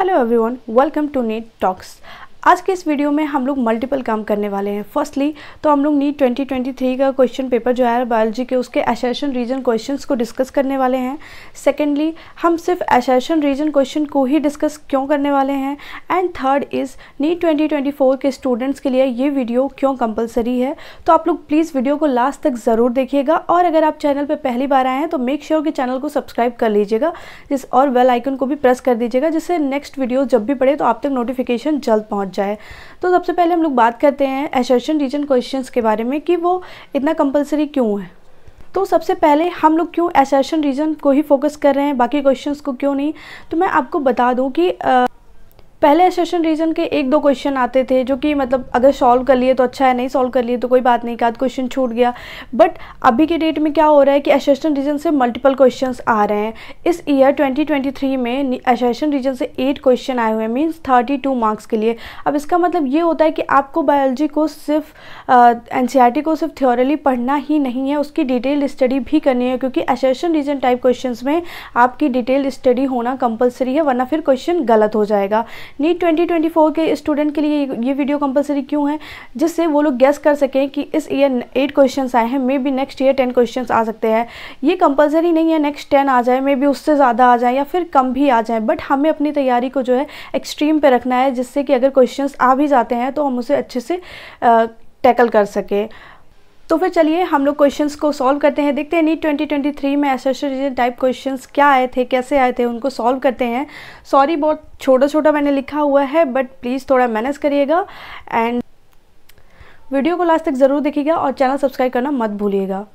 Hello everyone, welcome to NEET Talks. आज के इस वीडियो में हम लोग मल्टीपल काम करने वाले हैं फर्स्टली तो हम लोग नीट 2023 का क्वेश्चन पेपर जो है बायोलॉजी के उसके एसेशन रीजन क्वेश्चंस को डिस्कस करने वाले हैं सेकेंडली हम सिर्फ एसेशन रीजन क्वेश्चन को ही डिस्कस क्यों करने वाले हैं एंड थर्ड इज़ नीट 2024 के स्टूडेंट्स के लिए ये वीडियो क्यों कंपलसरी है तो आप लोग प्लीज़ वीडियो को लास्ट तक ज़रूर देखिएगा और अगर आप चैनल पर पहली बार आए हैं तो मेक श्योर sure कि चैनल को सब्सक्राइब कर लीजिएगा जिस और बेल आइकन को भी प्रेस कर दीजिएगा जिससे नेक्स्ट वीडियो जब भी पड़े तो आप तक नोटिफिकेशन जल्द पहुँच पहुंच जाए तो सबसे पहले हम लोग बात करते हैं एसर्शन रीजन क्वेश्चंस के बारे में कि वो इतना कंपलसरी क्यों है तो सबसे पहले हम लोग क्यों एसर्शन रीजन को ही फोकस कर रहे हैं बाकी क्वेश्चंस को क्यों नहीं तो मैं आपको बता दूं कि आ, पहले सेशन रीजन के एक दो क्वेश्चन आते थे जो कि मतलब अगर सॉल्व कर लिए तो अच्छा है नहीं सॉल्व कर लिए तो कोई बात नहीं क्या क्वेश्चन छूट गया बट अभी के डेट में क्या हो रहा है कि असेशन रीजन से मल्टीपल क्वेश्चंस आ रहे हैं इस ईयर 2023 में असेशन रीजन से एट क्वेश्चन आए हुए हैं मीन्स थर्टी मार्क्स के लिए अब इसका मतलब ये होता है कि आपको बायोलॉजी को सिर्फ एन uh, को सिर्फ थ्योरली पढ़ना ही नहीं है उसकी डिटेल स्टडी भी करनी है क्योंकि असेशन रीजन टाइप क्वेश्चन में आपकी डिटेल स्टडी होना कंपलसरी है वरना फिर क्वेश्चन गलत हो जाएगा नीट 2024 के स्टूडेंट के लिए ये वीडियो कंपलसरी क्यों है जिससे वो लोग गैस कर सकें कि इस ईयर एट क्वेश्चन आए हैं maybe next year ten question आ सकते हैं ये कंपलसरी नहीं है नेक्स्ट टेन आ जाए मे बी उससे ज़्यादा आ जाए या फिर कम भी आ जाए बट हमें अपनी तैयारी को जो है एक्सट्रीम पर रखना है जिससे कि अगर क्वेश्चन आ भी जाते हैं तो हम उसे अच्छे से टैकल कर सकें तो फिर चलिए हम लोग क्वेश्चंस को सॉल्व करते हैं देखते हैं नीट 2023 में एसोसिएटेड टाइप क्वेश्चंस क्या आए थे कैसे आए थे उनको सॉल्व करते हैं सॉरी बहुत छोटा छोटा मैंने लिखा हुआ है बट प्लीज़ थोड़ा मैनेज करिएगा एंड वीडियो को लास्ट तक ज़रूर देखिएगा और चैनल सब्सक्राइब करना मत भूलिएगा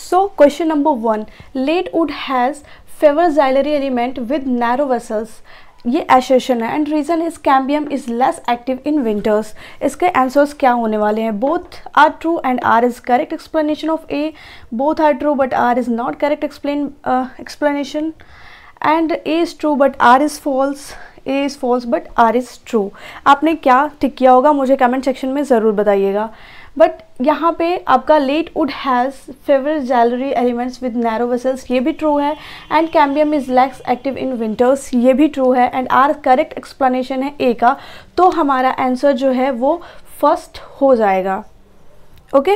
so question number one late wood has fewer xylary element with narrow vessels ये एशेशन है and reason is cambium is less active in winters इसके आंसर्स क्या होने वाले हैं both are true and R is correct explanation of A both are true but R is not correct explain explanation and A is true but R is false A is false but R is true आपने क्या टिक किया होगा मुझे comment section में ज़रूर बताइएगा but यहाँ पे आपका late wood has fewer xylary elements with narrow vessels ये भी ट्रू है and cambium is less active in winters ये भी ट्रू है एंड आर करेक्ट एक्सप्लेनेशन है ए का तो हमारा आंसर जो है वो फर्स्ट हो जाएगा okay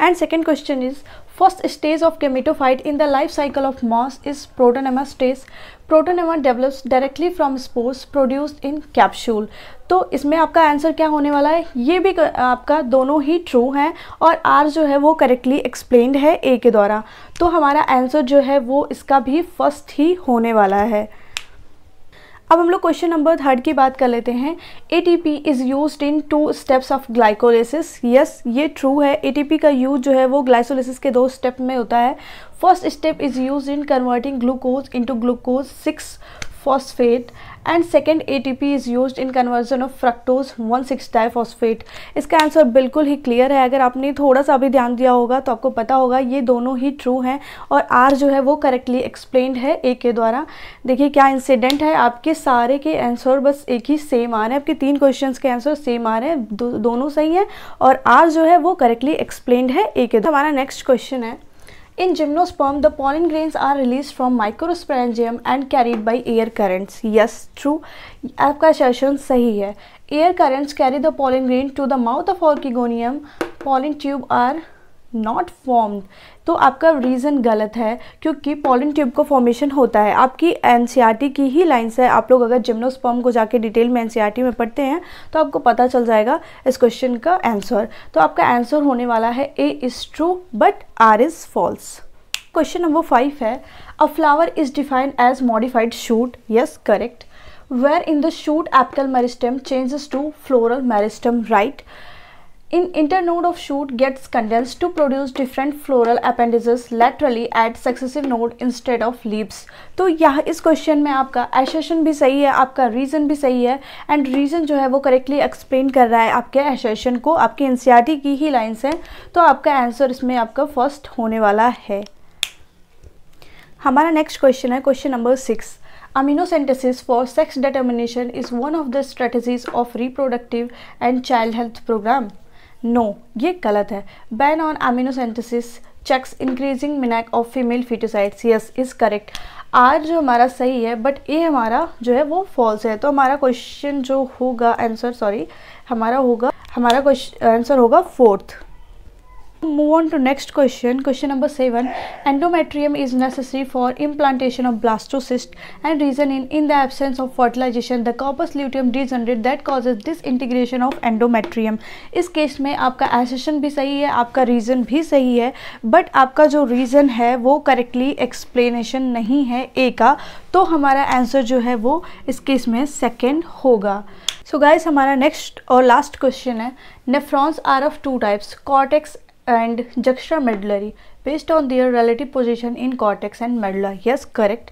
and second question is first stage of gametophyte in the life cycle of moss is protonemal stage protonema develops directly from spores produced in capsule तो इसमें आपका आंसर क्या होने वाला है ये भी आपका दोनों ही ट्रू हैं और आर जो है वो करेक्टली एक्सप्लेन्ड है ए के द्वारा तो हमारा आंसर जो है वो इसका भी फर्स्ट ही होने वाला है अब हम लोग क्वेश्चन नंबर थर्ड की बात कर लेते हैं A T P is use in two steps of glycolysis yes ये ट्रू है ए टी पी का यूज जो है वो ग्लाइसोलिसिस के दो स्टेप में होता है first step is use in converting glucose into glucose six phosphate and second A T P is use in conversion of fructose one six 1,6 phosphate इसका आंसर बिल्कुल ही क्लियर है अगर आपने थोड़ा सा भी ध्यान दिया होगा तो आपको पता होगा ये दोनों ही ट्रू हैं और आर जो है वो करेक्टली एक्सप्लेन्ड है ए के द्वारा देखिए क्या इंसिडेंट है आपके सारे के आंसर बस एक ही सेम आ रहे हैं आपके तीन क्वेश्चन के आंसर सेम आ रहे हैं दो, दोनों सही हैं और आर जो है वो करेक्टली एक्सप्लेन्ड है ए के द्वारा हमारा नेक्स्ट क्वेश्चन है In gymnosperm, the pollen grains are released from microsporangium and carried by air currents. Yes, true. आपका assertion सही है Air currents carry the pollen grain to the mouth of orchigonium. Pollen tube are not form तो आपका reason गलत है क्योंकि pollen tube का formation होता है आपकी एन e की ही लाइन्स है आप लोग अगर जिम्नोस्पर्म को जाके डिटेल में एन e में पढ़ते हैं तो आपको पता चल जाएगा इस क्वेश्चन का आंसर तो आपका आंसर होने वाला है A is true but R is false question number five है a flower is defined as modified shoot yes correct where in the shoot apical meristem changes to floral meristem right in internode of shoot gets condensed to produce different floral appendages laterally at successive node instead of leaves. तो यह इस question में आपका एशेशन भी सही है आपका reason भी सही है एंड रीजन जो है वो करेक्टली एक्सप्लेन कर रहा है आपके एशेशन को आपके एन की ही लाइन्स हैं तो आपका आंसर इसमें आपका फर्स्ट होने वाला है हमारा नेक्स्ट क्वेश्चन है question number six amniocentesis for sex determination is one of the strategies of reproductive and child health programme no ये गलत है ban on amniocentesis checks increasing menace of female foeticides yes is correct R जो हमारा सही है but ये हमारा जो है वो फॉल्स है तो हमारा क्वेश्चन जो होगा आंसर सॉरी हमारा होगा हमारा क्वेश्चन आंसर होगा fourth Move on to next question, question number 7. Endometrium is necessary for implantation of blastocyst and reason in, in the absence of fertilization the corpus luteum degenerate that causes disintegration of endometrium. इस case में आपका assertion भी सही है आपका reason भी सही है बट आपका जो रीज़न है वो करेक्टली एक्सप्लेनेशन नहीं है ए का तो हमारा आंसर जो है वो इस केस में सेकेंड होगा सो so गाइस हमारा नेक्स्ट और लास्ट क्वेश्चन है nephrons are of two types cortex and juxtamedullary based on their relative position in cortex and medulla yes correct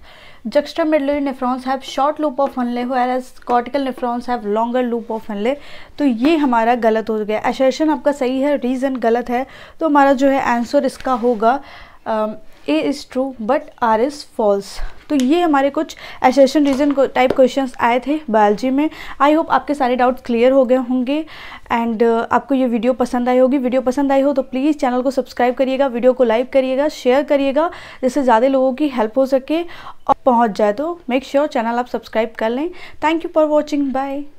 juxtamedullary nephrons have short loop of Henle whereas cortical nephrons have longer loop of Henle तो ये हमारा गलत हो गया एशर्शन आपका सही है reason गलत है तो हमारा जो है आंसर इसका होगा A is true but R is false तो ये हमारे कुछ एसेशन रीजन टाइप क्वेश्चंस आए थे बायोलॉजी में आई होप आपके सारे डाउट्स क्लियर हो गए होंगे एंड uh, आपको ये वीडियो पसंद आई होगी वीडियो पसंद आई हो तो प्लीज़ चैनल को सब्सक्राइब करिएगा वीडियो को लाइक करिएगा शेयर करिएगा जिससे ज़्यादा लोगों की हेल्प हो सके और पहुँच जाए तो मेक श्योर sure चैनल आप सब्सक्राइब कर लें thank you for watching bye